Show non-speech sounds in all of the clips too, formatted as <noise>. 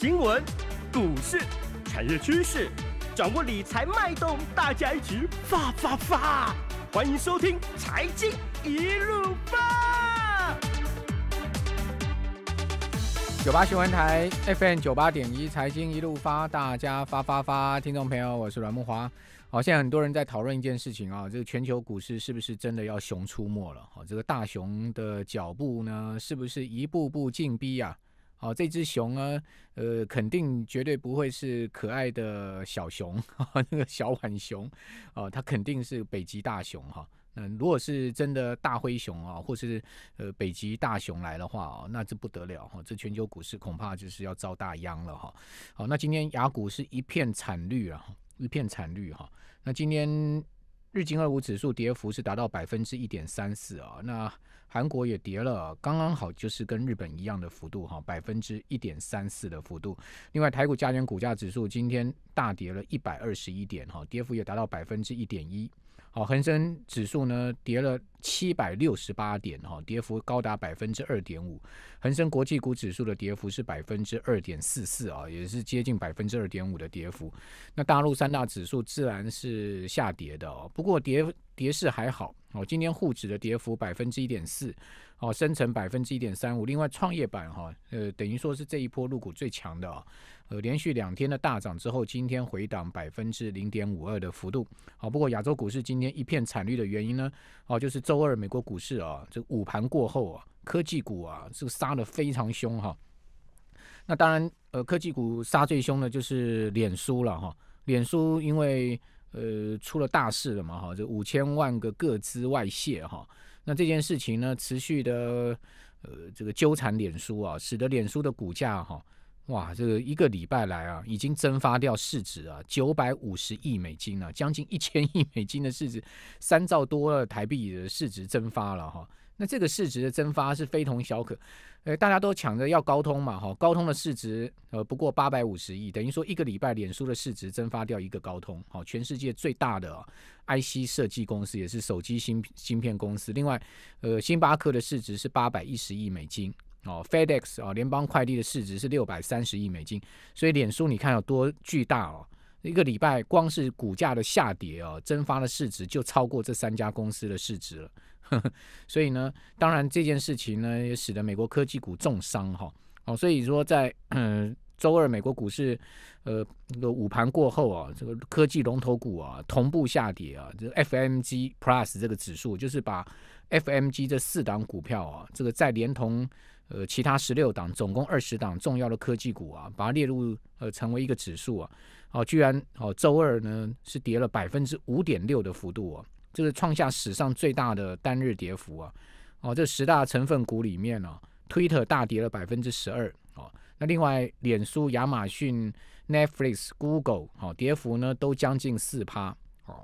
新闻、股市、产业趋势，掌握理财脉动，大家一起发发发！欢迎收听《财经一路发》。九八新闻台 FM 九八点一，《财经一路发》，大家发发发！听众朋友，我是阮木华。好，现在很多人在讨论一件事情啊，这个全球股市是不是真的要熊出没了？哦，这个大熊的脚步呢，是不是一步步进逼啊？哦，这只熊呢，呃，肯定绝对不会是可爱的小熊，<laughs> 那个小浣熊，哦，它肯定是北极大熊哈。嗯，如果是真的大灰熊啊，或是呃北极大熊来的话啊，那这不得了哈，这全球股市恐怕就是要遭大殃了哈。好，那今天雅股是一片惨绿啊，一片惨绿哈。那今天日经二五指数跌幅是达到百分之一点三四啊，那。韩国也跌了，刚刚好就是跟日本一样的幅度哈，百分之一点三四的幅度。另外，台股加元股价指数今天大跌了一百二十一点哈，跌幅也达到百分之一点一。好，恒生指数呢跌了七百六十八点哈，跌幅高达百分之二点五。恒生国际股指数的跌幅是百分之二点四四啊，也是接近百分之二点五的跌幅。那大陆三大指数自然是下跌的哦，不过跌。跌势还好，哦，今天沪指的跌幅百分之一点四，哦，深成百分之一点三五，另外创业板哈，呃，等于说是这一波入股最强的啊，呃，连续两天的大涨之后，今天回档百分之零点五二的幅度，好，不过亚洲股市今天一片惨绿的原因呢，哦，就是周二美国股市啊，这午盘过后啊，科技股啊是杀的非常凶哈，那当然，呃，科技股杀最凶的就是脸书了哈，脸书因为。呃，出了大事了嘛哈，这五千万个个资外泄哈，那这件事情呢，持续的呃这个纠缠脸书啊，使得脸书的股价哈，哇，这个一个礼拜来啊，已经蒸发掉市值啊九百五十亿美金了，将近一千亿美金的市值，三兆多了台币的市值蒸发了哈。那这个市值的蒸发是非同小可，呃，大家都抢着要高通嘛，哈，高通的市值呃不过八百五十亿，等于说一个礼拜脸书的市值蒸发掉一个高通，哦，全世界最大的 IC 设计公司也是手机芯芯片公司。另外，呃，星巴克的市值是八百一十亿美金，哦，FedEx 啊联邦快递的市值是六百三十亿美金，所以脸书你看有多巨大哦，一个礼拜光是股价的下跌哦，蒸发的市值就超过这三家公司的市值了。<laughs> 所以呢，当然这件事情呢也使得美国科技股重伤哈。哦，所以说在嗯周二美国股市呃那个午盘过后啊，这个科技龙头股啊同步下跌啊。这 FMG Plus 这个指数就是把 FMG 这四档股票啊，这个再连同呃其他十六档，总共二十档重要的科技股啊，把它列入呃成为一个指数啊，哦居然哦周二呢是跌了百分之五点六的幅度哦。就是创下史上最大的单日跌幅啊！哦，这十大成分股里面呢，Twitter 大跌了百分之十二哦。那另外，脸书、亚马逊、Netflix、Google 哦，跌幅呢都将近四趴哦。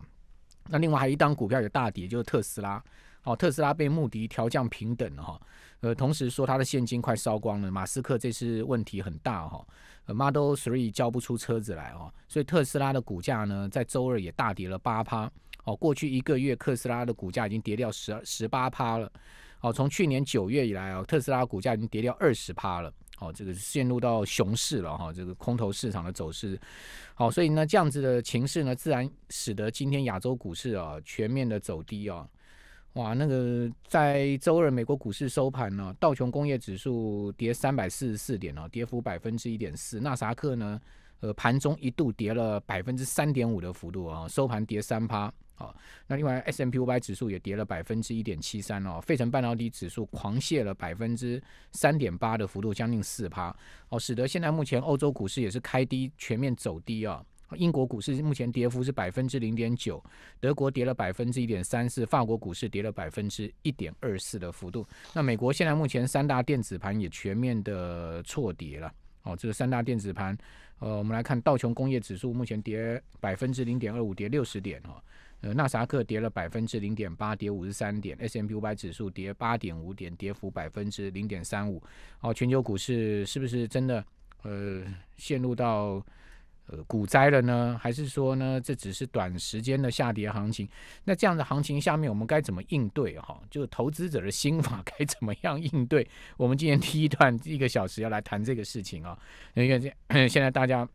那另外还有一档股票也大跌，就是特斯拉哦。特斯拉被穆迪调降平等了哈，呃，同时说它的现金快烧光了，马斯克这次问题很大哈。Model Three 交不出车子来哦，所以特斯拉的股价呢，在周二也大跌了八趴。哦，过去一个月，特斯拉的股价已经跌掉十二十八趴了。哦，从去年九月以来啊，特斯拉股价已经跌掉二十趴了。哦，这个陷入到熊市了哈，这个空头市场的走势。好，所以呢，这样子的情势呢，自然使得今天亚洲股市啊全面的走低啊。哇，那个在周二美国股市收盘呢，道琼工业指数跌三百四十四点哦，跌幅百分之一点四。纳萨克呢，呃，盘中一度跌了百分之三点五的幅度啊，收盘跌三趴。好，那另外 S M P 五百指数也跌了百分之一点七三哦，费城半导体指数狂泻了百分之三点八的幅度，将近四趴哦，使得现在目前欧洲股市也是开低全面走低啊。英国股市目前跌幅是百分之零点九，德国跌了百分之一点三四，法国股市跌了百分之一点二四的幅度。那美国现在目前三大电子盘也全面的错跌了哦，这个三大电子盘，呃，我们来看道琼工业指数目前跌百分之零点二五，跌六十点啊。呃，纳斯达克跌了百分之零点八，跌五十三点；S M P 五百指数跌八点五点，跌幅百分之零点三五。哦，全球股市是不是真的呃陷入到呃股灾了呢？还是说呢这只是短时间的下跌行情？那这样的行情下面我们该怎么应对哈？就是投资者的心法该怎么样应对？我们今天第一段一个小时要来谈这个事情啊，因为现 <coughs> 现在大家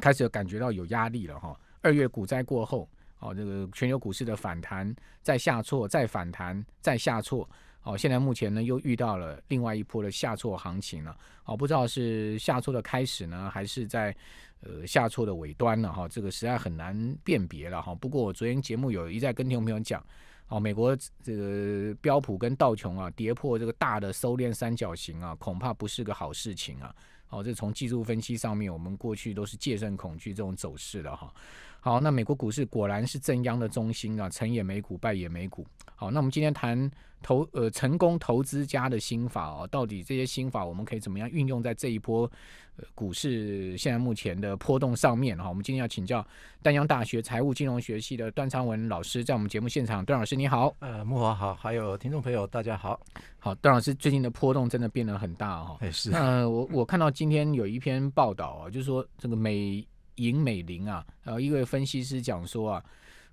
开始感觉到有压力了哈。二月股灾过后。哦，这个全球股市的反弹再下挫，再反弹再下挫，哦，现在目前呢又遇到了另外一波的下挫行情了，哦，不知道是下挫的开始呢，还是在呃下挫的尾端呢？哈，这个实在很难辨别了哈。不过我昨天节目有一再跟听众朋友讲，哦，美国这个标普跟道琼啊跌破这个大的收敛三角形啊，恐怕不是个好事情啊。哦，这从技术分析上面，我们过去都是借胜恐惧这种走势的哈。好，那美国股市果然是正央的中心啊，成也美股，败也美股。好，那我们今天谈投呃成功投资家的心法哦，到底这些心法我们可以怎么样运用在这一波股市现在目前的波动上面哈？我们今天要请教丹江大学财务金融学系的段昌文老师，在我们节目现场，段老师你好。呃，木华好，还有听众朋友大家好。好，段老师最近的波动真的变得很大哈。也是。呃，我我看到今天有一篇报道啊，就是说这个美。尹美玲啊，呃，一位分析师讲说啊，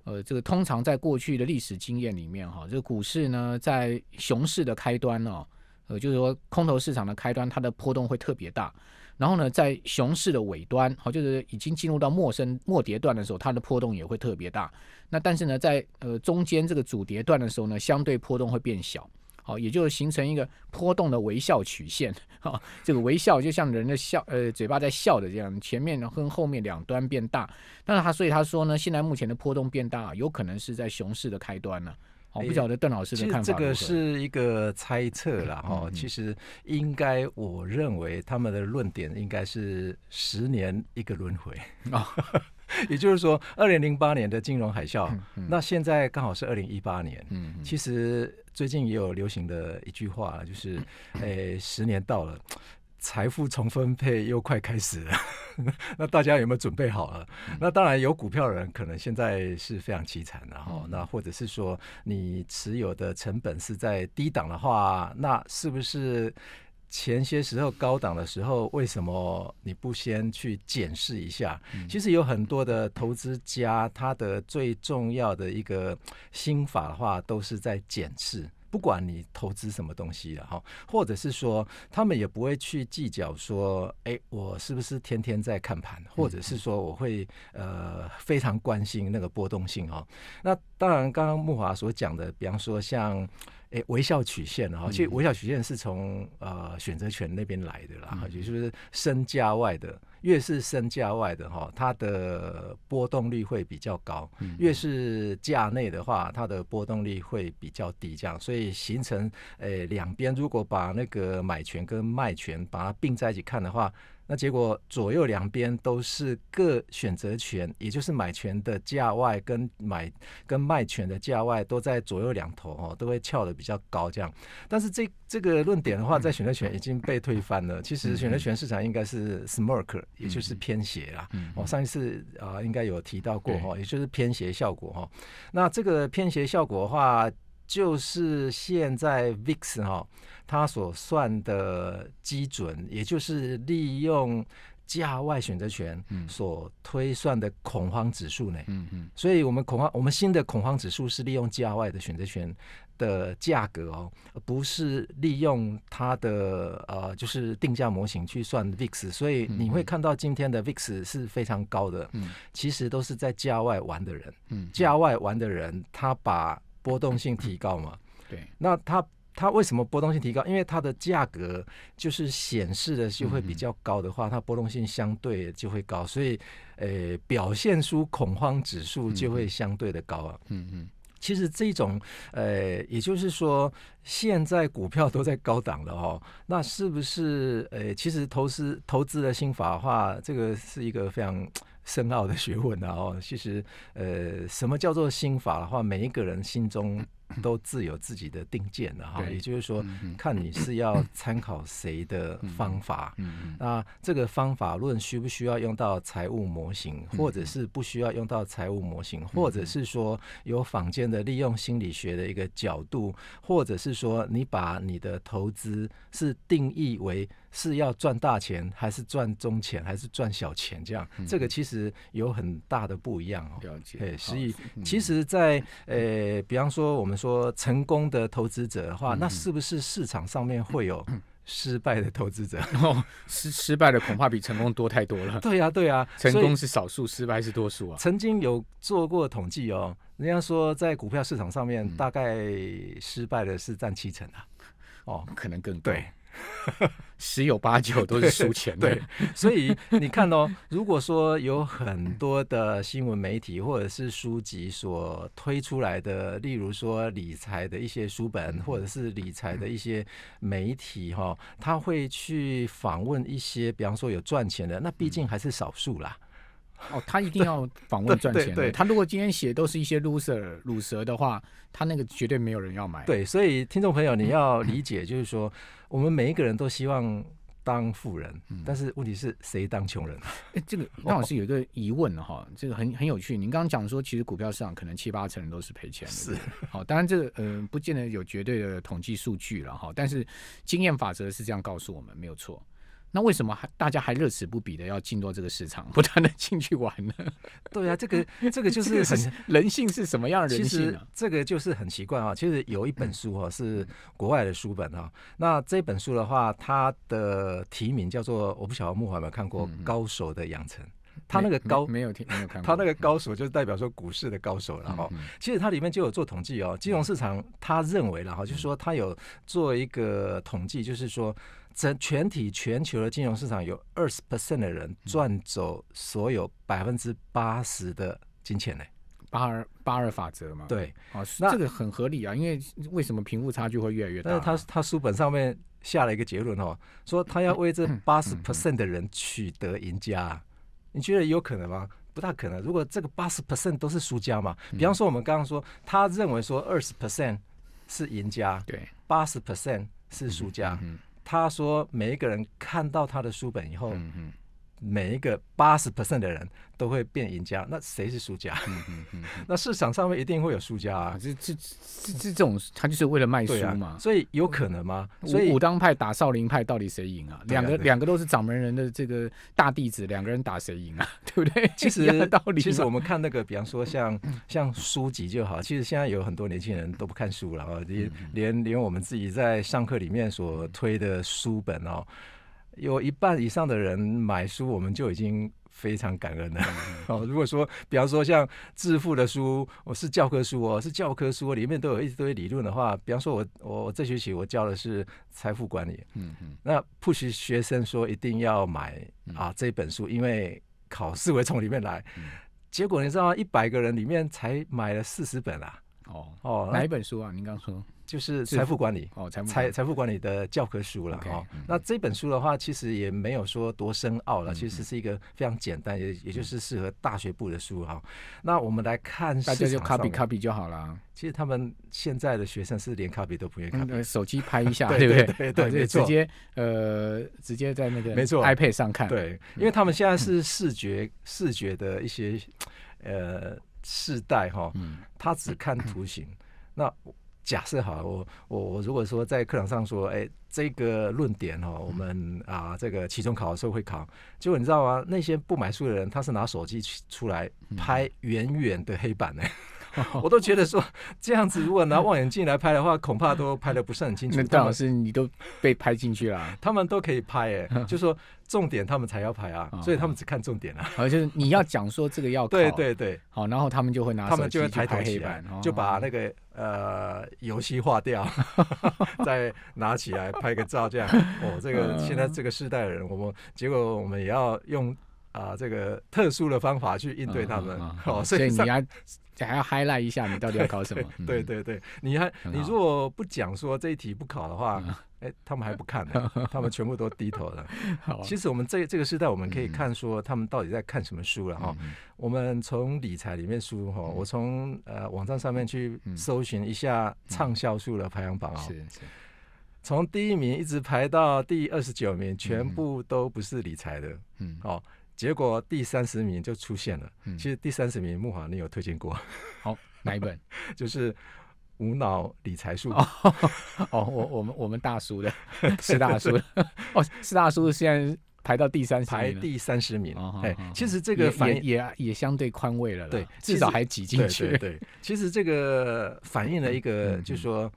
呃，这个通常在过去的历史经验里面哈，这个股市呢，在熊市的开端哦，呃，就是说空头市场的开端，它的波动会特别大。然后呢，在熊市的尾端，好，就是已经进入到陌生末叠段的时候，它的波动也会特别大。那但是呢，在呃中间这个主叠段的时候呢，相对波动会变小。哦，也就是形成一个波动的微笑曲线，哈，这个微笑就像人的笑，呃，嘴巴在笑的这样，前面跟后面两端变大。但是他，所以他说呢，现在目前的波动变大，有可能是在熊市的开端呢。我不晓得邓老师的看法。这个是一个猜测啦，哈，其实应该，我认为他们的论点应该是十年一个轮回啊，<laughs> 也就是说，二零零八年的金融海啸，那现在刚好是二零一八年，嗯，其实。最近也有流行的一句话，就是“诶，十年到了，财富重分配又快开始了”，<laughs> 那大家有没有准备好了？那当然，有股票人可能现在是非常凄惨，然后那或者是说你持有的成本是在低档的话，那是不是？前些时候高档的时候，为什么你不先去检视一下？其实有很多的投资家，他的最重要的一个心法的话，都是在检视，不管你投资什么东西了哈，或者是说，他们也不会去计较说，哎，我是不是天天在看盘，或者是说，我会呃非常关心那个波动性哦。那当然，刚刚木华所讲的，比方说像。哎，微笑曲线啊，其实微笑曲线是从呃选择权那边来的啦，也就是身价外的，越是身价外的哈，它的波动率会比较高；越是价内的话，它的波动率会比较低。这样，所以形成诶两边，如果把那个买权跟卖权把它并在一起看的话。那结果左右两边都是各选择权，也就是买权的价外跟买跟卖权的价外都在左右两头哦，都会翘的比较高这样。但是这这个论点的话，在选择权已经被推翻了。其实选择权市场应该是 smirk，也就是偏斜啦。我上一次啊应该有提到过哈，也就是偏斜效果哈。那这个偏斜效果的话。就是现在 VIX 哈，它所算的基准，也就是利用价外选择权所推算的恐慌指数呢。嗯嗯。所以，我们恐慌，我们新的恐慌指数是利用价外的选择权的价格哦，不是利用它的呃，就是定价模型去算 VIX。所以你会看到今天的 VIX 是非常高的。嗯。其实都是在价外玩的人。嗯。价外玩的人，他把。波动性提高嘛？对，那它它为什么波动性提高？因为它的价格就是显示的就会比较高的话，它波动性相对就会高，所以呃表现出恐慌指数就会相对的高啊。嗯嗯，其实这种呃，也就是说现在股票都在高档了哦，那是不是呃，其实投资投资的心法的话，这个是一个非常。深奥的学问啊！哦，<laughs> 其实，呃，什么叫做心法的话，每一个人心中都自有自己的定见的哈。也就是说，看你是要参考谁的方法，那这个方法论需不需要用到财务模型，或者是不需要用到财务模型，或者是说有坊间的利用心理学的一个角度，或者是说你把你的投资是定义为。是要赚大钱，还是赚中钱，还是赚小钱？这样，这个其实有很大的不一样哦。了解，哎，所以其实，在呃，比方说我们说成功的投资者的话，那是不是市场上面会有 <clears throat> 失败的投资者？<laughs> 哦，失败的，恐怕比成功多太多了。对呀，对呀，成功是少数，失败是多数啊。曾经有做过统计哦，人家说在股票市场上面，大概失败的是占七成啊。哦，可能更多。<laughs> 十有八九都是输钱的，对。所以你看哦，<laughs> 如果说有很多的新闻媒体或者是书籍所推出来的，例如说理财的一些书本或者是理财的一些媒体哈，他会去访问一些，比方说有赚钱的，那毕竟还是少数啦。哦，他一定要访问赚钱。对对，他如果今天写都是一些 loser、乳蛇的话，他那个绝对没有人要买。对，所以听众朋友，你要理解，就是说，<laughs> 我们每一个人都希望当富人，但是问题是谁当穷人？哎，这个汪老师有一个疑问哈，这个很很有趣。您刚刚讲说，其实股票市场可能七八成人都是赔钱的。是。好，当然这个嗯，不见得有绝对的统计数据了哈，但是经验法则是这样告诉我们，没有错。那为什么还大家还乐此不彼的要进入这个市场，不断的进去玩呢？<laughs> 对啊，这个这个就是很人性是什么样的人性？这个就是很奇怪啊。其实有一本书啊，是国外的书本啊。那这本书的话，它的题名叫做《我不晓得木华有没有看过》，高手的养成。他那个高没有听没有看，<laughs> 过，他那个高手就是代表说股市的高手了哈。其实它里面就有做统计哦，金融市场他认为了哈，就是说他有做一个统计，就是说。整全体全球的金融市场有二十 percent 的人赚走所有百分之八十的金钱呢？巴尔巴尔法则嘛。对哦，那这个很合理啊，因为为什么贫富差距会越来越大？但是他他书本上面下了一个结论哦，说他要为这八十 percent 的人取得赢家，你觉得有可能吗？不大可能。如果这个八十 percent 都是输家嘛，比方说我们刚刚说，他认为说二十 percent 是赢家，对，八十 percent 是输家。他说：“每一个人看到他的书本以后。”每一个八十 percent 的人都会变赢家，那谁是输家？<laughs> 那市场上面一定会有输家啊！这、这、这、这种，他就是为了卖书嘛。所以有可能吗？所武武当派打少林派，到底谁赢啊？两个两个都是掌门人的这个大弟子，两个人打谁赢啊？<laughs> 对不对？其实道理其实我们看那个，比方说像像书籍就好。其实现在有很多年轻人都不看书了啊！连连连我们自己在上课里面所推的书本哦。有一半以上的人买书，我们就已经非常感恩了。<laughs> 哦，如果说，比方说像致富的书，我是教科书，哦，是教科书，里面都有一堆理论的话，比方说我我这学期我教的是财富管理，嗯嗯，那不许学生说一定要买啊这本书，因为考试会从里面来。结果你知道吗？一百个人里面才买了四十本啊。哦哦，哪一本书啊？您刚说。就是财富管理，财财富管理的教科书了哈。那这本书的话，其实也没有说多深奥了，其实是一个非常简单，也也就是适合大学部的书哈。那我们来看，大家就 copy copy 就好了。其实他们现在的学生是连 copy 都不愿意，手机拍一下，<laughs> 对不对？对，直接呃，直接在那个没错 iPad 上看，对，因为他们现在是视觉视觉的一些呃世代哈，他只看图形，那。假设哈，我我我如果说在课堂上说，哎，这个论点哦，我们啊这个期中考的时候会考，结果你知道吗？那些不买书的人，他是拿手机出来拍远远的黑板呢。<laughs> 我都觉得说这样子，如果拿望远镜来拍的话，恐怕都拍的不是很清楚。那邓老师，你都被拍进去了？他们都可以拍诶，<laughs> 就说重点他们才要拍啊，所以他们只看重点啊。而且你要讲说这个要对对对，好，然后他们就会拿他们就会抬头起来，就把那个呃游戏化掉，<laughs> 再拿起来拍个照这样。哦，这个现在这个时代的人，我们结果我们也要用。啊，这个特殊的方法去应对他们，所以你要还要 highlight 一下，你到底要考什么？<laughs> 对对对，你还你如果不讲说这一题不考的话，哎，<laughs> 他们还不看呢，<laughs> 他们全部都低头了。其实我们这这个时代，我们可以看说他们到底在看什么书了哈。我们从理财里面书哈，我从呃网站上面去搜寻一下畅销书的排行榜啊，从第一名一直排到第二十九名，全部都不是理财的，嗯，哦，结果第三十名就出现了。其实第三十名，木华你有推荐过。<laughs> 好，哪一本？<laughs> 就是《无脑理财术》。哦，<laughs> 我我们我们大叔的是大叔。哦，是大叔现在排到第三十，排第三十名。哎，其实这个反也也相对宽慰了，对，至少还挤进去。对，其实这个反映了一个，就是说。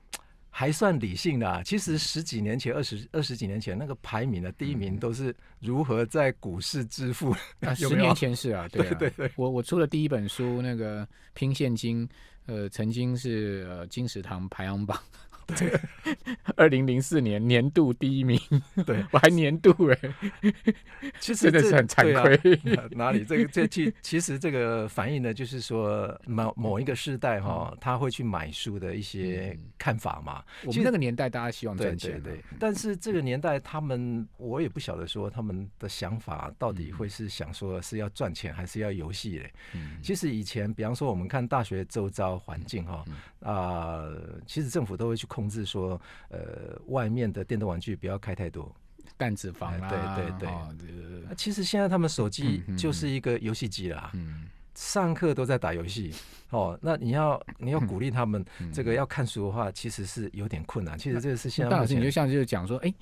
还算理性的，啊。其实十几年前、二十二十几年前那个排名的第一名都是如何在股市致富。<laughs> 十年前是啊，<laughs> 对对对，我我出了第一本书那个拼现金，呃，曾经是呃金石堂排行榜。对，<laughs> 二零零四年年度第一名，对 <laughs> 我还年度哎，其实真的是很惭愧。<laughs> 哪里？这个这其其实这个反映的，就是说某某一个时代哈，他会去买书的一些看法嘛。其实那个年代大家希望赚钱，对，但是这个年代他们，我也不晓得说他们的想法到底会是想说是要赚钱，还是要游戏嘞？嗯，其实以前，比方说我们看大学周遭环境哈，啊，其实政府都会去。控制说，呃，外面的电动玩具不要开太多，弹子房啊，对对对。其实现在他们手机就是一个游戏机啦，上课都在打游戏哦。那你要你要鼓励他们这个要看书的话，其实是有点困难。其实这个是现在，老师，你就像就是讲说，哎。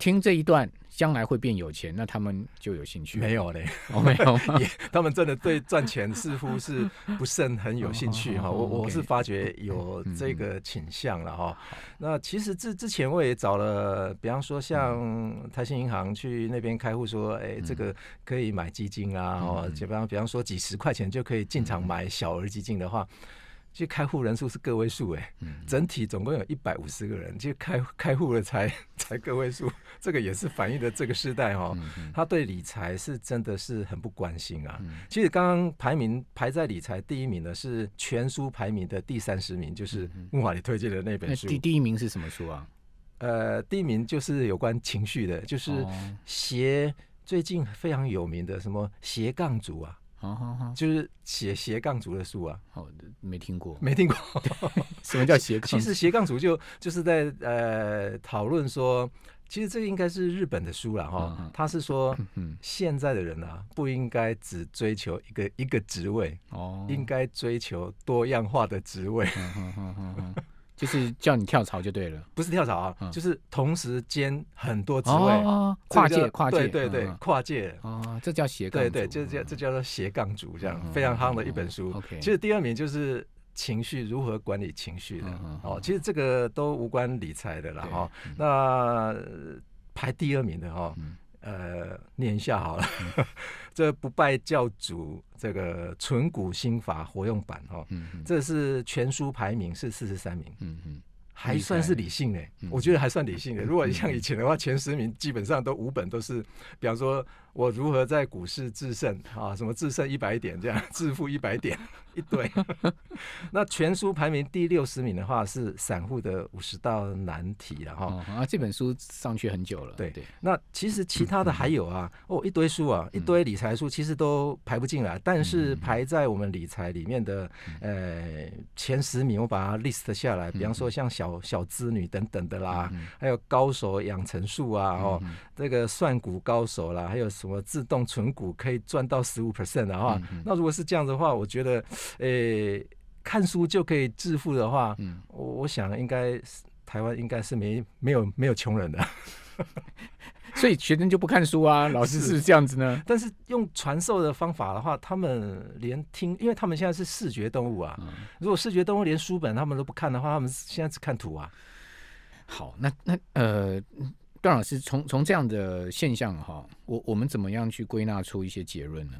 听这一段，将来会变有钱，那他们就有兴趣。没有嘞，我没有，<laughs> 他们真的对赚钱似乎是不甚很有兴趣哈。我我是发觉有这个倾向了哈。那其实之之前我也找了，比方说像泰兴银行去那边开户，说，哎，这个可以买基金啊，就比方比方说几十块钱就可以进场买小额基金的话。其实开户人数是个位数哎，整体总共有一百五十个人，其实开开户了才 <laughs> 才个位数，这个也是反映的这个时代哈。他对理财是真的是很不关心啊。其实刚刚排名排在理财第一名的是全书排名的第三十名，就是木华你推荐的那本书。第第一名是什么书啊？呃，第一名就是有关情绪的，就是斜最近非常有名的什么斜杠族啊。就是写斜杠族的书啊，好的，没听过，没听过，<laughs> 什么叫斜杠？其实斜杠族就就是在呃讨论说，其实这个应该是日本的书了哈。他是说，现在的人啊，不应该只追求一个一个职位，哦，应该追求多样化的职位。就是叫你跳槽就对了，不是跳槽啊，就是同时兼很多职位，跨界跨界对对对跨界啊，这叫斜杠。对对，这叫这叫做斜杠族，这样非常夯的一本书。其实第二名就是情绪如何管理情绪的哦，其实这个都无关理财的了哈。那排第二名的哈。呃，念一下好了。<laughs> 这不败教主这个纯古心法活用版哦，这是全书排名是四十三名，嗯嗯，还算是理性的。我觉得还算理性的。如果像以前的话，前十名基本上都五本都是，比方说。我如何在股市制胜啊？什么制胜一百点这样，<laughs> 致富一百点一堆。<laughs> 那全书排名第六十名的话，是散户的五十道难题了哈。啊，这本书上去很久了。对对。那其实其他的还有啊，<laughs> 哦，一堆书啊，一堆理财书，其实都排不进来，但是排在我们理财里面的呃前十名，我把它 list 下来。比方说像《小小资女》等等的啦，还有《高手养成术》啊，哦，这个算股高手啦，还有。什么自动存股可以赚到十五 percent 的话，那如果是这样的话，我觉得，呃，看书就可以致富的话，嗯，我我想应该台湾应该是没没有没有穷人的，<laughs> 所以学生就不看书啊，<laughs> 老师是这样子呢？但是用传授的方法的话，他们连听，因为他们现在是视觉动物啊，如果视觉动物连书本他们都不看的话，他们现在只看图啊。好，那那呃。段老师，从从这样的现象哈，我我们怎么样去归纳出一些结论呢？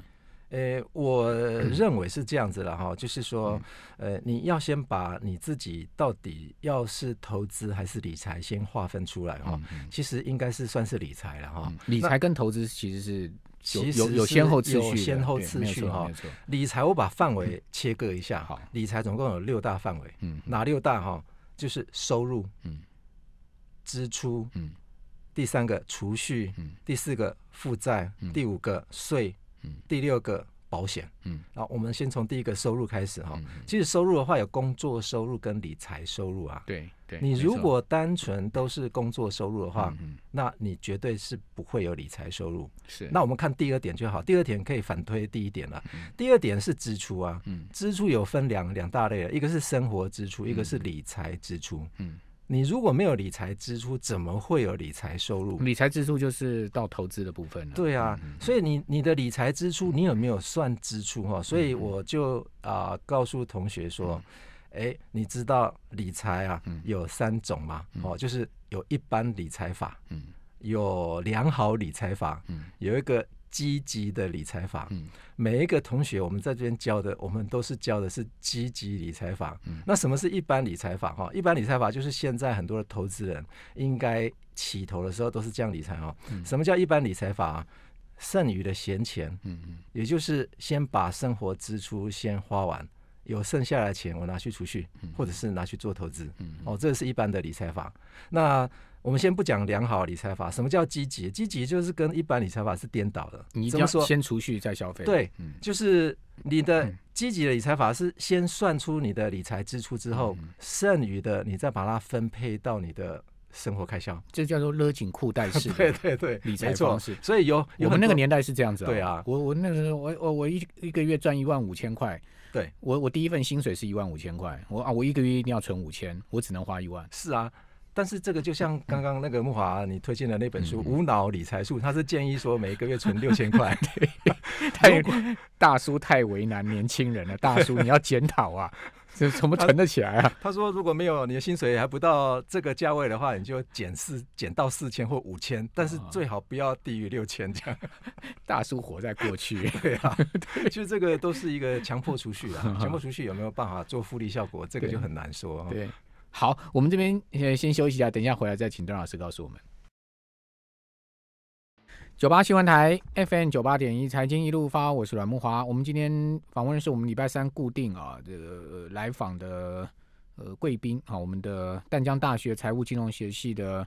呃，我认为是这样子了哈，就是说，呃，你要先把你自己到底要是投资还是理财，先划分出来哈。其实应该是算是理财了哈。理财跟投资其实是有有先后次序，先后次序哈。理财我把范围切割一下，哈。理财总共有六大范围，嗯，哪六大哈？就是收入，嗯，支出，嗯。第三个储蓄，第四个负债，第五个税，第六个保险。嗯，好，我们先从第一个收入开始哈。其实收入的话，有工作收入跟理财收入啊。对对。你如果单纯都是工作收入的话，嗯，那你绝对是不会有理财收入。是。那我们看第二点就好。第二点可以反推第一点了。第二点是支出啊。嗯。支出有分两两大类，一个是生活支出，一个是理财支出。嗯。你如果没有理财支出，怎么会有理财收入？理财支出就是到投资的部分了。对啊，所以你你的理财支出，你有没有算支出哈？所以我就啊告诉同学说，哎，你知道理财啊有三种嘛？哦，就是有一般理财法，嗯，有良好理财法，嗯，有一个。积极的理财法，每一个同学我们在这边教的，我们都是教的是积极理财法。那什么是一般理财法？哈，一般理财法就是现在很多的投资人应该起头的时候都是这样理财哦。什么叫一般理财法啊？剩余的闲钱，嗯嗯，也就是先把生活支出先花完，有剩下来的钱我拿去储蓄，或者是拿去做投资。哦，这是一般的理财法。那我们先不讲良好理财法，什么叫积极？积极就是跟一般理财法是颠倒的。你一定要先储蓄再消费。对，就是你的积极的理财法是先算出你的理财支出之后，剩余的你再把它分配到你的生活开销。这叫做勒紧裤带式，<laughs> 对对对，理财方式。所以有我们那个年代是这样子。对啊，我我那时候我我我一一个月赚一万五千块，对我我第一份薪水是一万五千块，我啊我一个月一定要存五千，我只能花一万。是啊。但是这个就像刚刚那个木华你推荐的那本书《无脑理财术》，他是建议说每个月存六千块。对，<laughs> 太大叔太为难年轻人了。大叔你要检讨啊，<laughs> 这怎么存得起来啊？他说如果没有你的薪水还不到这个价位的话，你就减四减到四千或五千，但是最好不要低于六千。这样 <laughs> 大叔活在过去，对啊，其实这个都是一个强迫储蓄啊。强迫储蓄有没有办法做复利效果？这个就很难说。对。好，我们这边先休息一下，等一下回来再请段老师告诉我们。九八新闻台 FM 九八点一财经一路发，我是阮慕华。我们今天访问的是我们礼拜三固定啊这个来访的呃贵宾啊，我们的淡江大学财务金融学系的。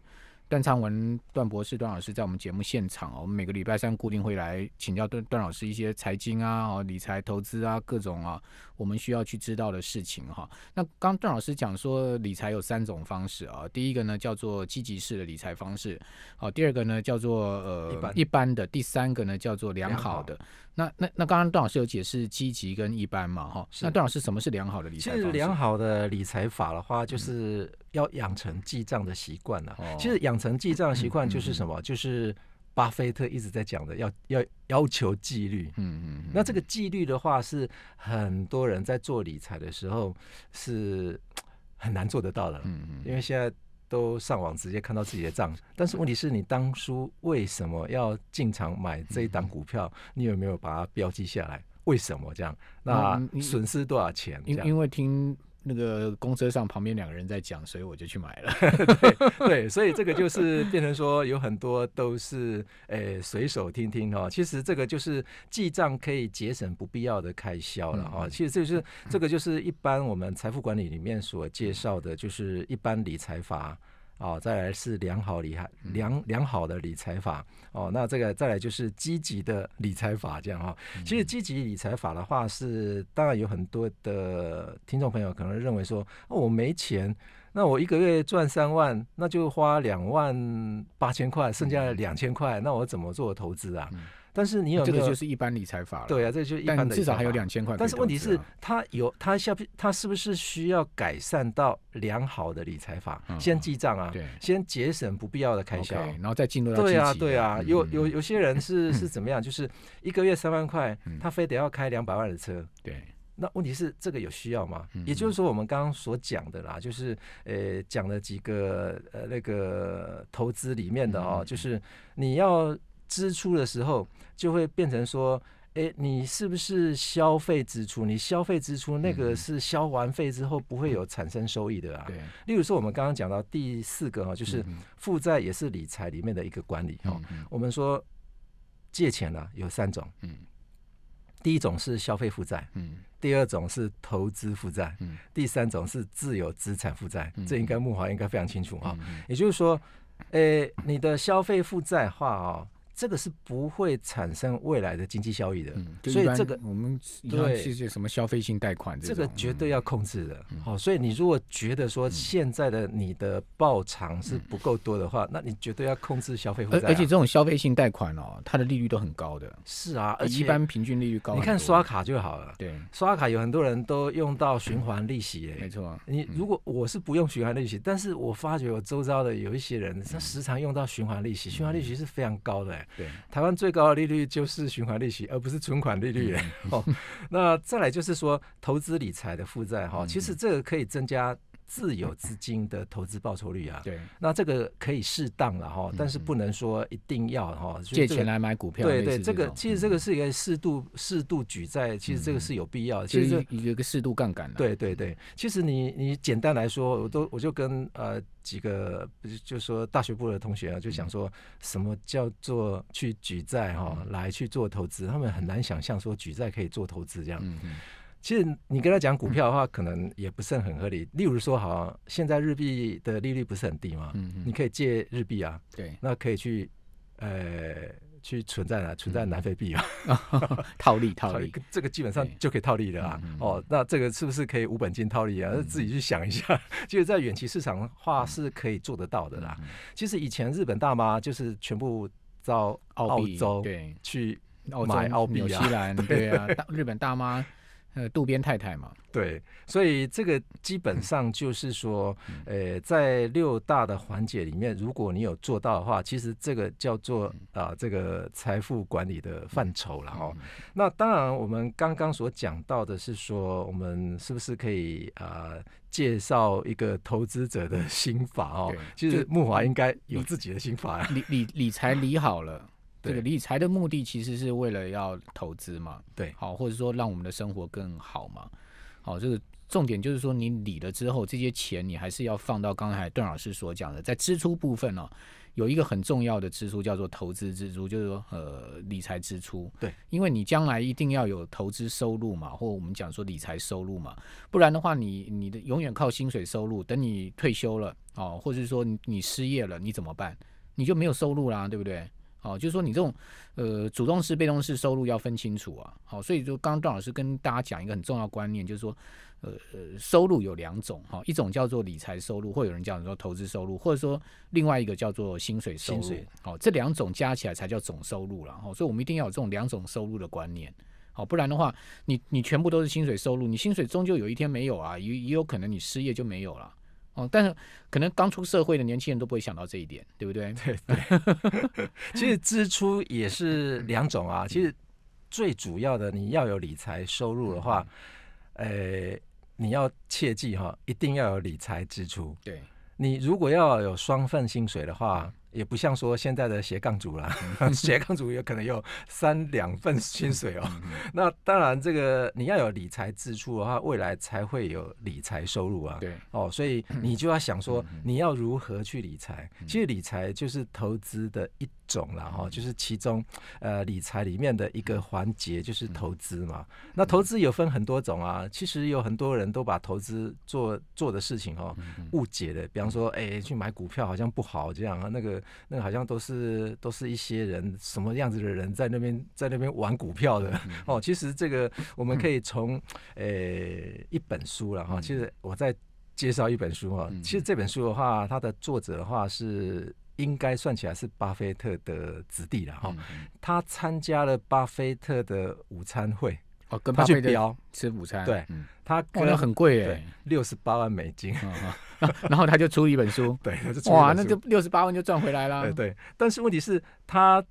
段昌文、段博士、段老师在我们节目现场哦，我们每个礼拜三固定会来请教段段老师一些财经啊、哦理财投资啊各种啊，我们需要去知道的事情哈。那刚段老师讲说，理财有三种方式啊，第一个呢叫做积极式的理财方式，哦，第二个呢叫做呃一般的，第三个呢叫做良好的。那那那，刚刚段老师有解释积极跟一般嘛，哈，那段老师什么是良好的理财？其实良好的理财法的话，就是要养成记账的习惯了。其实养成记账的习惯就是什么？就是巴菲特一直在讲的，要要要求纪律。嗯嗯。那这个纪律的话，是很多人在做理财的时候是很难做得到的。嗯嗯。因为现在。都上网直接看到自己的账，但是问题是你当初为什么要进场买这一档股票？你有没有把它标记下来？为什么这样？那损失多少钱？因因为听。那个公车上旁边两个人在讲，所以我就去买了。<laughs> 对对，所以这个就是变成说有很多都是诶随手听听哦。其实这个就是记账可以节省不必要的开销了哦。其实这是这个就是一般我们财富管理里面所介绍的，就是一般理财法。好，再来是良好理财良良好的理财法哦，那这个再来就是积极的理财法，这样啊。其实积极理财法的话，是当然有很多的听众朋友可能认为说，我没钱，那我一个月赚三万，那就花两万八千块，剩下两千块，那我怎么做投资啊？但是你有这个就是一般理财法了，对啊，这就一般的。但至少还有两千块。但是问题是，他有他下他是不是需要改善到良好的理财法？先记账啊，对，先节省不必要的开销，然后再进入到对啊对啊。有有有些人是 <laughs> 是怎么样？就是一个月三万块，他非得要开两百万的车。对，那问题是这个有需要吗？也就是说，我们刚刚所讲的啦，就是呃讲的几个呃那个投资里面的哦，就是你要。支出的时候就会变成说，哎，你是不是消费支出？你消费支出那个是消完费之后不会有产生收益的啊。对。例如说，我们刚刚讲到第四个啊，就是负债也是理财里面的一个管理哦。我们说借钱啊、有三种，嗯，第一种是消费负债，嗯，第二种是投资负债，嗯，第三种是自有资产负债。这应该木华应该非常清楚啊。也就是说，呃，你的消费负债话啊。这个是不会产生未来的经济效益的，所以这个我们对什么消费性贷款，这个绝对要控制的。好，所以你如果觉得说现在的你的报偿是不够多的话，那你绝对要控制消费。而而且这种消费性贷款哦，它的利率都很高的。是啊，而且一般平均利率高。你看刷卡就好了，对，刷卡有很多人都用到循环利息。没错，你如果我是不用循环利息，但是我发觉我周遭的有一些人他时常用到循环利息，循环利息是非常高的。对，台湾最高的利率就是循环利息，而不是存款利率 <laughs> 那再来就是说投资理财的负债哈，其实这个可以增加。自有资金的投资报酬率啊，对，那这个可以适当了哈，但是不能说一定要哈借钱来买股票。对对，这个其实这个是一个适度适度举债，其实这个是有必要的，其实有个一个适度杠杆。对对对，其实你你简单来说，我都我就跟呃几个是就说大学部的同学啊，就想说什么叫做去举债哈来去做投资，他们很难想象说举债可以做投资这样。其实你跟他讲股票的话，可能也不是很合理。例如说，像现在日币的利率不是很低嘛，你可以借日币啊，对，那可以去，呃，去存在啊，存在南非币啊，<laughs> 套利 <laughs> 套利，这个基本上就可以套利的啦。哦，那这个是不是可以无本金套利啊？自己去想一下，就是在远期市场的话是可以做得到的啦。其实以前日本大妈就是全部到澳洲对去买澳币啊，<laughs> 对啊，日本大妈。呃，渡边太太嘛，对，所以这个基本上就是说，呃，在六大的环节里面，如果你有做到的话，其实这个叫做啊，这个财富管理的范畴了哦。那当然，我们刚刚所讲到的是说，我们是不是可以啊，介绍一个投资者的心法哦？其实木华应该有自己的心法理理理财理好了。这个理财的目的其实是为了要投资嘛，对，好，或者说让我们的生活更好嘛，好，这个重点就是说你理了之后，这些钱你还是要放到刚才邓老师所讲的，在支出部分呢，有一个很重要的支出叫做投资支出，就是说呃理财支出，对，因为你将来一定要有投资收入嘛，或我们讲说理财收入嘛，不然的话，你你的永远靠薪水收入，等你退休了哦，或者说你你失业了，你怎么办？你就没有收入啦，对不对？好，就是说你这种，呃，主动式、被动式收入要分清楚啊。好，所以就刚刚段老师跟大家讲一个很重要观念，就是说，呃，收入有两种哈，一种叫做理财收入，会有人讲说投资收入，或者说另外一个叫做薪水收入。好，这两种加起来才叫总收入了。好，所以我们一定要有这种两种收入的观念。好，不然的话，你你全部都是薪水收入，你薪水终究有一天没有啊，也也有可能你失业就没有了。哦，但是可能刚出社会的年轻人都不会想到这一点，对不对？对 <laughs> 对，<laughs> 其实支出也是两种啊。其实最主要的，你要有理财收入的话，呃，你要切记哈，一定要有理财支出。对，你如果要有双份薪水的话。也不像说现在的斜杠族啦，<laughs> 斜杠族有可能有三两份薪水哦。<laughs> 那当然，这个你要有理财支出的话，未来才会有理财收入啊。对哦，所以 <clears throat> 你就要想说，你要如何去理财？其实理财就是投资的一。种了哈，就是其中，呃，理财里面的一个环节就是投资嘛。那投资有分很多种啊，其实有很多人都把投资做做的事情哦误解的，比方说，哎，去买股票好像不好这样啊，那个那个好像都是都是一些人什么样子的人在那边在那边玩股票的 <laughs> 哦。其实这个我们可以从 <coughs> 呃一本书了哈，其实我在介绍一本书哈。其实这本书的话，它的作者的话是。应该算起来是巴菲特的子弟了哈，他参加了巴菲特的午餐会，哦，跟巴菲特吃午餐，对，他花的很贵哎，六十八万美金，<laughs> 然后他就出一本书，<laughs> 对，哇，那就六十八万就赚回来了，对对，但是问题是他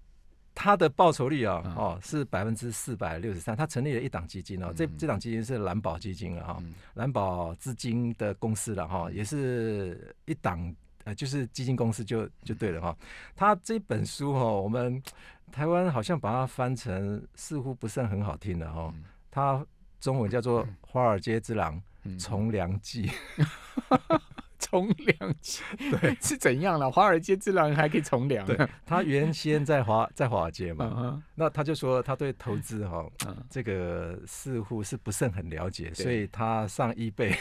他的报酬率啊哦是百分之四百六十三，他成立了一档基金哦，这这档基金是蓝宝基金啊，哈，蓝宝资金的公司了哈，也是一档。呃，就是基金公司就就对了哈。他这本书哈，我们台湾好像把它翻成似乎不甚很好听的哈。他中文叫做 <laughs> <laughs>《华尔街之狼》从良记，从良记对是怎样了？华尔街之狼还可以从良？对，他原先在华在华尔街嘛，那他就说他对投资哈这个似乎是不甚很了解，所以他上一倍。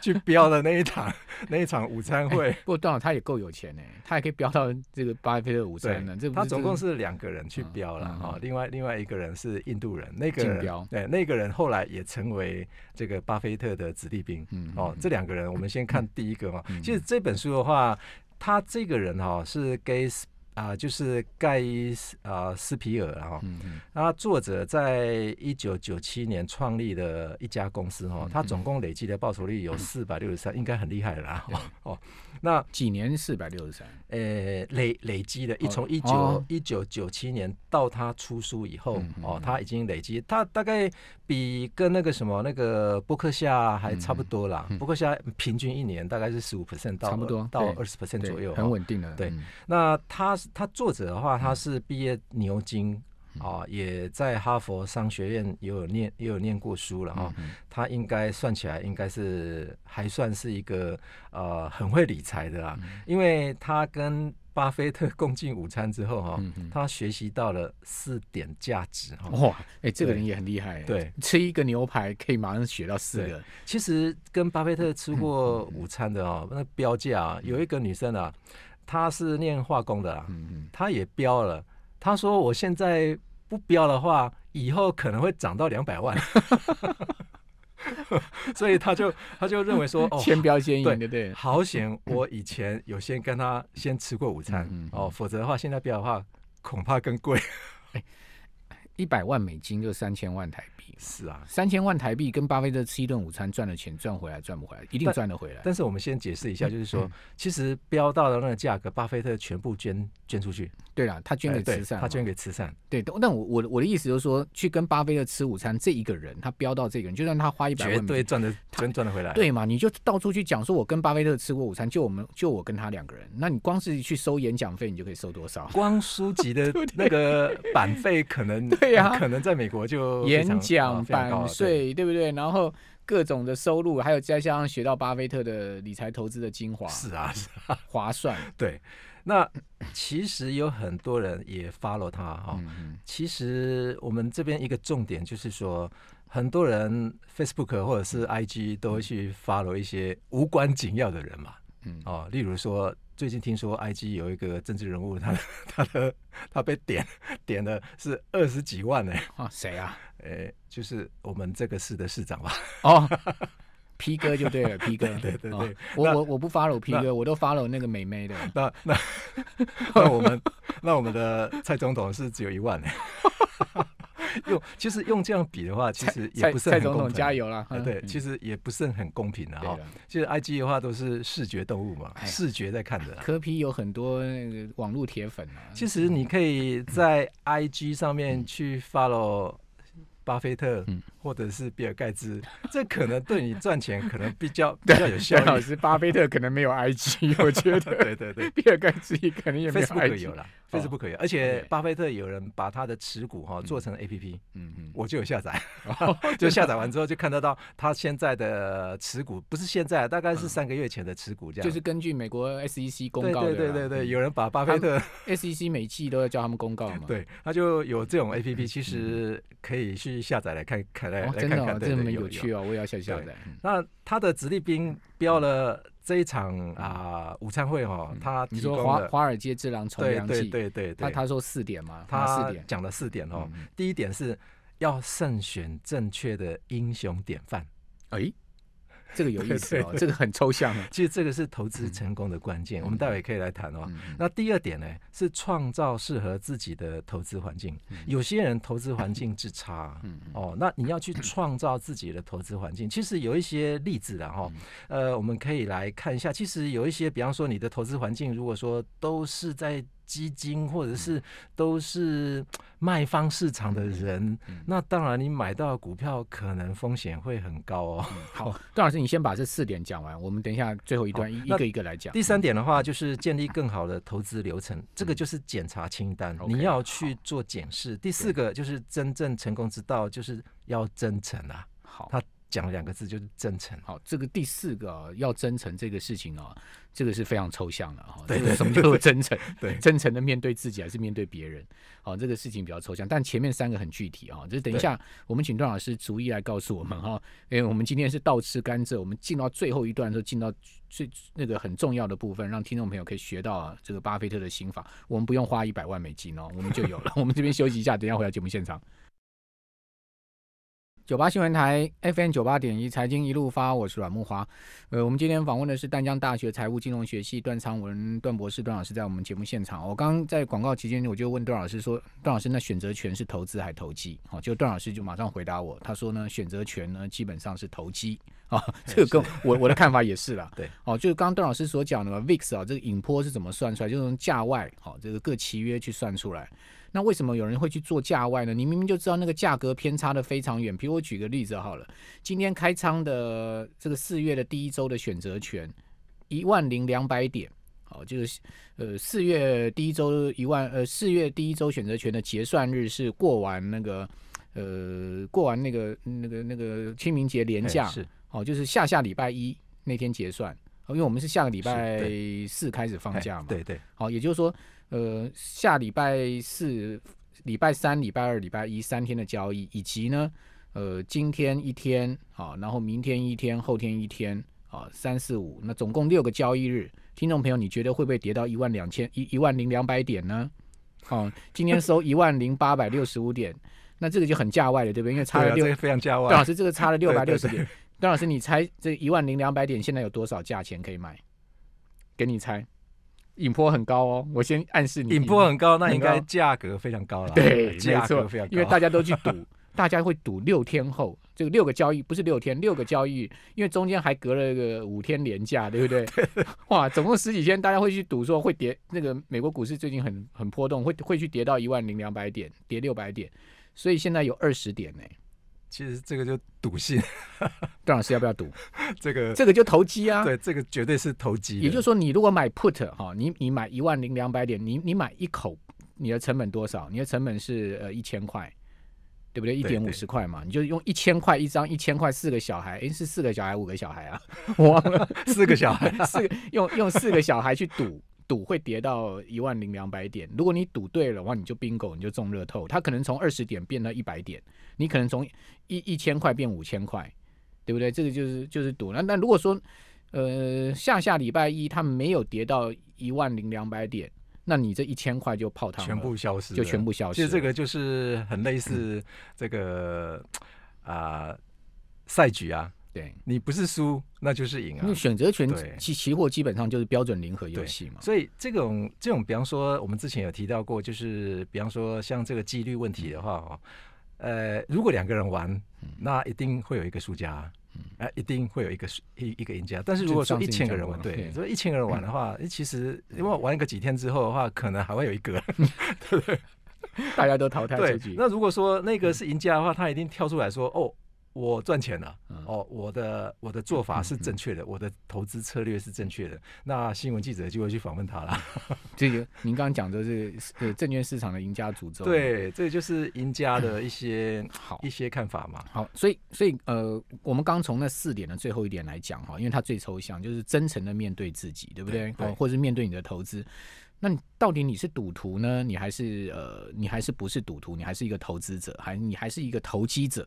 去飙的那一场那一场午餐会，不过段然他也够有钱呢，他也可以飙到这个巴菲特午餐呢。这他总共是两个人去飙了哈，另外另外一个人是印度人，那个人对那个人后来也成为这个巴菲特的子弟兵。嗯哦，这两个人我们先看第一个嘛。其实这本书的话，他这个人哈是给。啊，就是盖斯啊，斯皮尔，然后，那作者在一九九七年创立的一家公司，哈，他总共累计的报酬率有四百六十三，应该很厉害了，哦。那几年四百六十三，呃，累累积的，一从一九一九九七年到他出书以后，哦，他已经累积，他大概比跟那个什么那个伯克夏还差不多啦。伯克夏平均一年大概是十五 percent 到差不多到二十 percent 左右，很稳定的。对，那他他作者的话，他是毕业牛津。啊，也在哈佛商学院也有念也有念过书了啊。他应该算起来应该是还算是一个呃很会理财的啦。因为他跟巴菲特共进午餐之后哈，他学习到了四点价值哈。哇，哎，这个人也很厉害。对，吃一个牛排可以马上学到四个。其实跟巴菲特吃过午餐的哦，那标价有一个女生啊，她是念化工的嗯、她也标了，她说我现在。不标的话，以后可能会涨到两百万，<laughs> 所以他就他就认为说，<laughs> 哦，先标先赢，对对对，好险，我以前有先跟他先吃过午餐哦，否则的话，现在标的话恐怕更贵，一百万美金就三千万台。是啊，三千万台币跟巴菲特吃一顿午餐赚的钱赚回来赚不回来，一定赚得回来。但是我们先解释一下，就是说，其实飙到的那个价格，巴菲特全部捐捐出去。对了，他捐给慈善，他捐给慈善。对，那我我我的意思就是说，去跟巴菲特吃午餐这一个人，他飙到这个人，就算他花一百万，绝对赚的真赚得回来。对嘛？你就到处去讲说，我跟巴菲特吃过午餐，就我们就我跟他两个人。那你光是去收演讲费，你就可以收多少？光书籍的 <laughs> 那个版费，可能对呀，可能在美国就演讲。讲版税对不对？然后各种的收入，还有在加上学到巴菲特的理财投资的精华，是啊，是啊，划算。<laughs> 对，那其实有很多人也 follow 他哈。其实我们这边一个重点就是说，很多人 Facebook 或者是 IG 都会去 follow 一些无关紧要的人嘛。嗯哦，例如说最近听说 IG 有一个政治人物，他他的他被点点的是二十几万呢，啊，谁啊？诶，就是我们这个市的市长吧？哦，P <laughs> 哥就对了，P 哥，对对对，我我我不 follow p 哥，我都 follow 那个美眉的。那那那我们那我们的蔡总统是只有一万，<laughs> 用其实用这样比的话，其实蔡蔡总统加油了，对，其实也不是很公平的哈。其实 IG 的话都是视觉动物嘛，视觉在看的。可皮有很多那个网络铁粉啊。其实你可以在 IG 上面去 follow follow。巴菲特或者是比尔盖茨，这可能对你赚钱可能比较 <laughs> 比较有效。老师，巴菲特可能没有 I G，<laughs> 我觉得。对对对，比尔盖茨肯定也没有 c e 有了，Facebook 有而且巴菲特有人把他的持股哈做成 A P P，嗯嗯，我就有下载，<laughs> 就下载完之后就看得到他现在的持股，不是现在，大概是三个月前的持股，这样。就是根据美国 S E C 公告的。对对对对，有人把巴菲特 S E C 每季都要叫他们公告嘛？对，他就有这种 A P P，其实可以去。下载来看，看来来看看，对这么有趣哦！我也要下载。那他的直立兵标了这一场啊午餐会哈，他你说华华尔街之狼重阳器，对对对对，他他说四点嘛，他四点讲了四点哦。第一点是要慎选正确的英雄典范。哎。这个有意思哦，<laughs> 这个很抽象其实这个是投资成功的关键，我们待会可以来谈哦。那第二点呢，是创造适合自己的投资环境。有些人投资环境之差，<coughs> 哦，那你要去创造自己的投资环境。其实有一些例子，的哈，呃，我们可以来看一下。其实有一些，比方说你的投资环境，如果说都是在。基金或者是都是卖方市场的人，那当然你买到股票可能风险会很高哦。<laughs> 好，段老师，你先把这四点讲完，我们等一下最后一段一个一个来讲。第三点的话就是建立更好的投资流程，这个就是检查清单，你要去做检视。第四个就是真正成功之道就是要真诚啊。好。讲两个字就是真诚。好，这个第四个要真诚这个事情啊，这个是非常抽象的哈。对，什么叫做真诚？对，真诚的 <laughs> 面对自己还是面对别人？好，这个事情比较抽象，但前面三个很具体啊。就是等一下，我们请段老师逐一来告诉我们哈。因为 <laughs> 我们今天是倒吃甘蔗，我们进到最后一段的时候，进到最那个很重要的部分，让听众朋友可以学到这个巴菲特的心法。我们不用花一百万美金哦，我们就有了。<laughs> 我们这边休息一下，等一下回到节目现场。九八新闻台 FM 九八点一，财经一路发，我是阮木华。呃，我们今天访问的是淡江大学财务金融学系段昌文段博士段老师，在我们节目现场。我刚在广告期间，我就问段老师说：“段老师那选择权是投资还投机？”哦，就段老师就马上回答我，他说呢：“选择权呢，基本上是投机啊。” <laughs> 这个跟我我的看法也是啦。<laughs> 对，哦，就是刚刚段老师所讲的 VIX 啊，这个影坡是怎么算出来？就从价外哦，这个各契约去算出来。那为什么有人会去做价外呢？你明明就知道那个价格偏差的非常远。比如我举个例子好了，今天开仓的这个四月的第一周的选择权，一万零两百点，哦，就是呃四月第一周一万呃四月第一周选择权的结算日是过完那个呃过完那个那个那个清明节连假是，就是下下礼拜一那天结算，因为我们是下个礼拜四开始放假嘛，对对，好，也就是说。呃，下礼拜四、礼拜三、礼拜二、礼拜一三天的交易，以及呢，呃，今天一天，啊，然后明天一天，后天一天，啊，三四五，那总共六个交易日，听众朋友，你觉得会不会跌到一万两千一、一万零两百点呢？哦，今天收一万零八百六十五点，那这个就很价外了，对不对？因为差了六，非常价外。段老师，这个差了 <laughs> 六百六十点。段老师，你猜这一万零两百点现在有多少价钱可以买？给你猜。引坡很高哦，我先暗示你。引坡很高，那应该价格非常高了。对，价格常高，因为大家都去赌，大家会赌六天后，这个六个交易不是六天，六个交易，因为中间还隔了个五天连假，对不 <laughs> 对？哇，总共十几天，大家会去赌说会跌，那个美国股市最近很很波动，会会去跌到一万零两百点，跌六百点，所以现在有二十点呢。其实这个就赌性，段老师要不要赌？<laughs> 这个这个就投机啊，对，这个绝对是投机。也就是说，你如果买 put 哈，你你买一万零两百点，你你买一口，你的成本多少？你的成本是呃一千块，对不对？一点五十块嘛，你就用一千块一张，一千块四个小孩，哎是四个小孩五个小孩啊，<laughs> 我忘了四个小孩，<laughs> 四用用四个小孩去赌。赌会跌到一万零两百点，如果你赌对了的话，你就 bingo，你就中乐透。它可能从二十点变到一百点，你可能从一一千块变五千块，对不对？这个就是就是赌。那那如果说，呃，下下礼拜一它没有跌到一万零两百点，那你这一千块就泡汤全部消失，就全部消失。其实这个就是很类似这个啊赛局啊。对，你不是输，那就是赢啊！选择权期期货基本上就是标准零和游戏嘛。所以这种这种，比方说我们之前有提到过，就是比方说像这个几率问题的话哦，呃，如果两个人玩，那一定会有一个输家，哎，一定会有一个一一个赢家。但是如果说一千个人玩，对，说一千个人玩的话，其实因为玩个几天之后的话，可能还会有一个，<laughs> 对不对？大家都淘汰出局。那如果说那个是赢家的话，他一定跳出来说哦。我赚钱了哦，我的我的做法是正确的，我的投资策略是正确的。那新闻记者就会去访问他了。<laughs> 这个您刚刚讲的是呃证券市场的赢家诅咒。对，这就是赢家的一些好一些看法嘛。好，所以所以呃，我们刚从那四点的最后一点来讲哈，因为它最抽象，就是真诚的面对自己，对不对？对，或者是面对你的投资。那你到底你是赌徒呢？你还是呃，你还是不是赌徒？你还是一个投资者，还你还是一个投机者？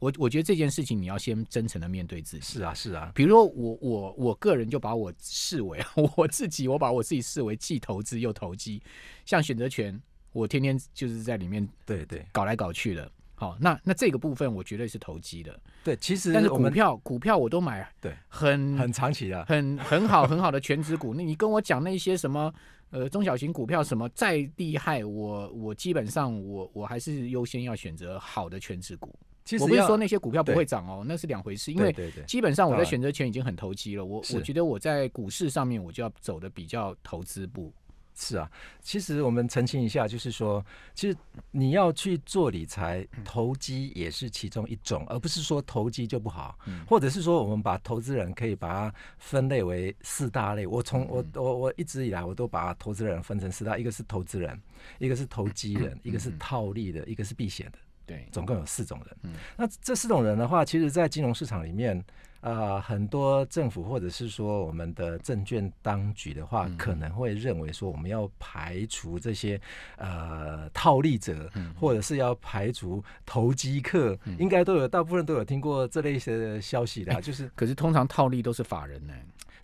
我我觉得这件事情，你要先真诚的面对自己。是啊，是啊。比如说我我我个人就把我视为 <laughs> 我自己，我把我自己视为既投资又投机。像选择权，我天天就是在里面对对搞来搞去的。好，那那这个部分我绝对是投机的。对，其实但是股票股票我都买，对，很很长期的，很很好很好的全职股。那你跟我讲那些什么呃中小型股票什么再厉害，我我基本上我我还是优先要选择好的全职股。我不是说那些股票不会涨哦，那是两回事。因为基本上我在选择权已经很投机了。我我觉得我在股市上面我就要走的比较投资部。是啊，其实我们澄清一下，就是说，其实你要去做理财，投机也是其中一种，而不是说投机就不好。或者是说，我们把投资人可以把它分类为四大类。我从我我我一直以来我都把投资人分成四大：一个是投资人，一个是投机人，一个是套利的，一个是避险的。对，总共有四种人。嗯，那这四种人的话，其实，在金融市场里面，呃，很多政府或者是说我们的证券当局的话，可能会认为说，我们要排除这些呃套利者，或者是要排除投机客，应该都有，大部分都有听过这类些消息的，就是。可是，通常套利都是法人呢，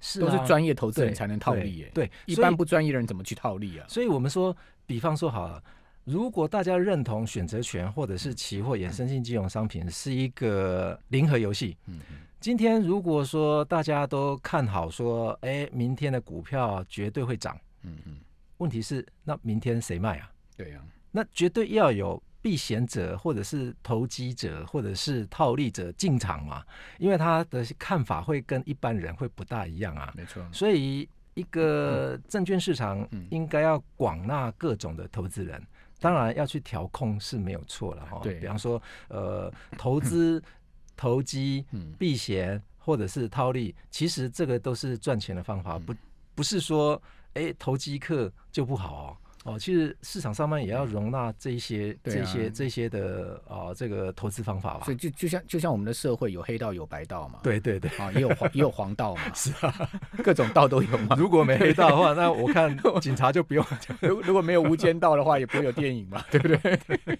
是都是专业投资人才能套利耶？对，一般不专业的人怎么去套利啊？所以我们说，比方说，好。如果大家认同选择权或者是期货衍生性金融商品是一个零和游戏，嗯今天如果说大家都看好说，哎，明天的股票绝对会涨，嗯嗯，问题是那明天谁卖啊？对呀，那绝对要有避险者或者是投机者或者是套利者进场嘛，因为他的看法会跟一般人会不大一样啊，没错，所以一个证券市场应该要广纳各种的投资人。当然要去调控是没有错了哈，比方说，呃，投资、<laughs> 投机、避险或者是套利，其实这个都是赚钱的方法，不不是说，哎，投机客就不好哦。哦，其实市场上面也要容纳这些、这些、这些的啊，这个投资方法吧。所以就就像就像我们的社会有黑道有白道嘛，对对对，啊也有黄也有黄道嘛，<laughs> 是啊，各种道都有嘛。如果没黑道的话，那我看 <laughs> 警察就不用。如如果没有无间道的话，也不会有电影嘛，<laughs> 对不对？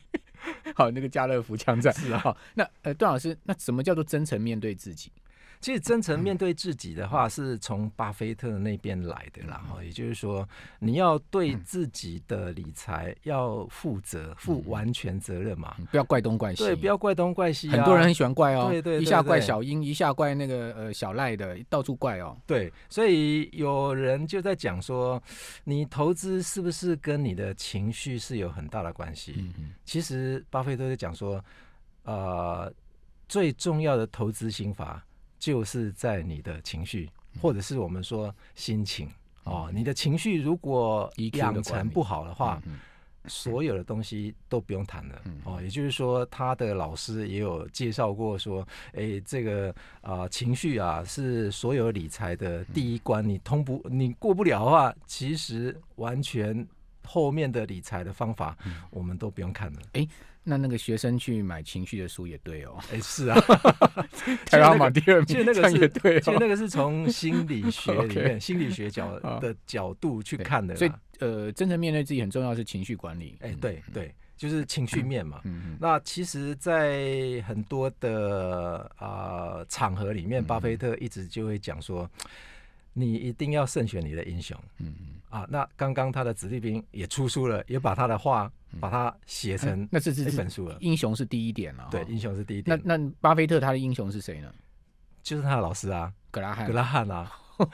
好，那个家乐福枪战是啊。那呃，段老师，那什么叫做真诚面对自己？其实，真诚面对自己的话是从巴菲特那边来的，然后也就是说，你要对自己的理财要负责，负完全责任嘛，不要怪东怪西，对，不要怪东怪西，很多人很喜欢怪哦，对对，一下怪小英，一下怪那个呃小赖的，到处怪哦，对，所以有人就在讲说，你投资是不是跟你的情绪是有很大的关系？嗯，其实巴菲特就讲说，呃，最重要的投资心法。就是在你的情绪，或者是我们说心情哦，你的情绪如果养成不好的话，所有的东西都不用谈了哦。也就是说，他的老师也有介绍过说，哎，这个啊情绪啊是所有理财的第一关，你通不你过不了的话，其实完全。后面的理财的方法，我们都不用看了。哎，那那个学生去买情绪的书也对哦。哎，是啊，才刚买第二名，其实那个是对，其实那个是从心理学 <laughs> 里面，心理学角的角度去看的。所以，呃，真正面对自己很重要，是情绪管理。哎，对对，就是情绪面嘛。嗯嗯。那其实，在很多的啊场合里面，巴菲特一直就会讲说。你一定要慎选你的英雄，嗯嗯啊。那刚刚他的子弟兵也出书了，也把他的话把它写成那这是一本书了。英雄是第一点了，对，英雄是第一点。那那巴菲特他的英雄是谁呢？就是他的老师啊，格拉汉格拉汉啊。<laughs>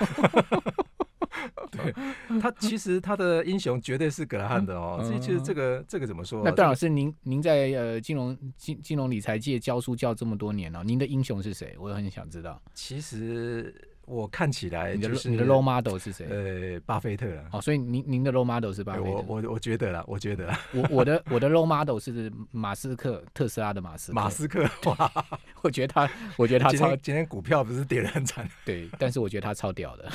对他其实他的英雄绝对是格拉汉的哦。这其实这个这个怎么说？那段老师您您在呃金融金金融理财界教书教这么多年了，您的英雄是谁？我也很想知道。其实。我看起来就是你的 role model 是谁？呃，巴菲特。哦，所以您您的 role model 是巴菲特？我我我觉得啦，我觉得啦。我我的我的 role model 是马斯克，特斯拉的马斯。马斯克，哇，我觉得他，我觉得他超。今天股票不是跌得很惨？<laughs> 对，但是我觉得他超屌的。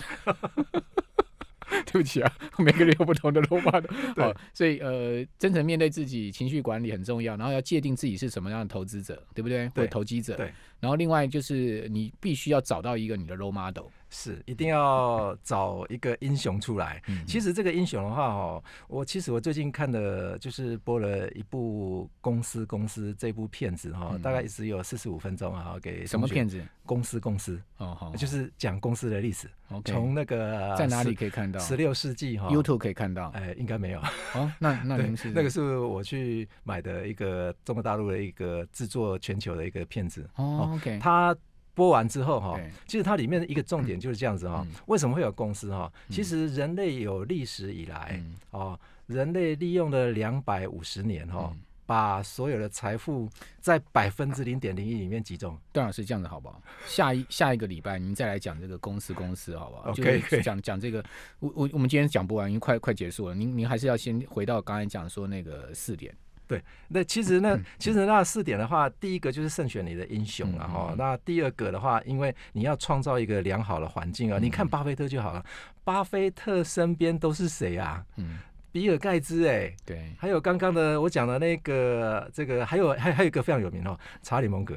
<laughs> 对不起啊，<laughs> 每个人有不同的 role model，对，所以呃，真诚面对自己，情绪管理很重要，然后要界定自己是什么样的投资者，对不对？对，投机者，对，然后另外就是你必须要找到一个你的 role model。是，一定要找一个英雄出来。其实这个英雄的话，哦，我其实我最近看的就是播了一部《公司公司》这部片子，哈，大概只有四十五分钟啊。给什么片子？《公司公司》哦，好，就是讲公司的历史。从那个在哪里可以看到？十六世纪哈，YouTube 可以看到。哎，应该没有哦，那 <laughs> 那您是那个是我去买的一个中国大陆的一个制作全球的一个片子。哦，OK。他。播完之后哈，其实它里面的一个重点就是这样子哈。为什么会有公司哈？其实人类有历史以来哦，人类利用了两百五十年哈，把所有的财富在百分之零点零一里面集中。段老师这样子好不好？下一下一个礼拜您再来讲这个公司公司，好不好？OK，讲讲这个，我我我们今天讲不完，因为快快结束了。您您还是要先回到刚才讲说那个四点。对，那其实呢，其实那四点的话，第一个就是慎选你的英雄了哈。那第二个的话，因为你要创造一个良好的环境啊。你看巴菲特就好了，巴菲特身边都是谁啊？嗯，比尔盖茨哎，对，还有刚刚的我讲的那个这个，还有还还有一个非常有名哦，查理蒙格。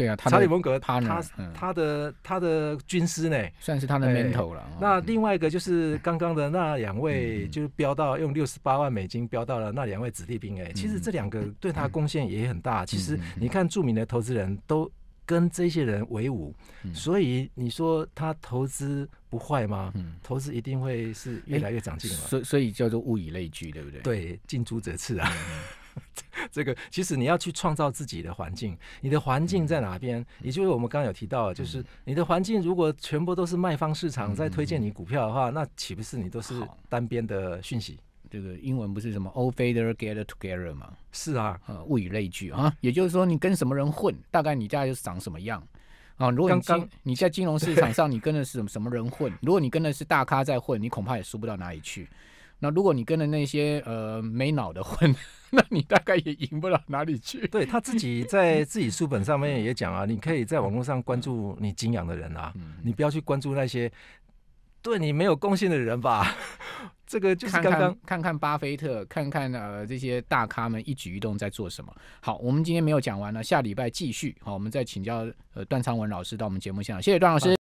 对啊，查理蒙格他他他的他的军师呢，算是他的 mentor 了。那另外一个就是 <laughs> 刚刚的那两位，就是标到用六十八万美金标到了那两位子弟兵。哎，其实这两个对他贡献也很大。其实你看著名的投资人都跟这些人为伍，所以你说他投资不坏吗？投资一定会是越来越长进嘛。所所以叫做物以类聚，对不对？对，近朱者赤啊。<laughs> 这个其实你要去创造自己的环境，你的环境在哪边？也就是我们刚刚有提到，就是你的环境如果全部都是卖方市场在推荐你股票的话，那岂不是你都是单边的讯息？这个英文不是什么 “all fader gather together” 吗？是啊，物以类聚啊。也就是说，你跟什么人混，大概你大概就长什么样啊。如果你你在金融市场上，你跟的是什么人混？如果你跟的是大咖在混，你恐怕也输不到哪里去。那如果你跟的那些呃没脑的混，<laughs> 那你大概也赢不了哪里去。对他自己在 <laughs> 自己书本上面也讲啊，你可以在网络上关注你敬仰的人啊，你不要去关注那些对你没有贡献的人吧。<laughs> 这个就是刚刚看看巴菲特，看看呃这些大咖们一举一动在做什么。好，我们今天没有讲完了，下礼拜继续。好，我们再请教呃段昌文老师到我们节目现场。谢谢段老师。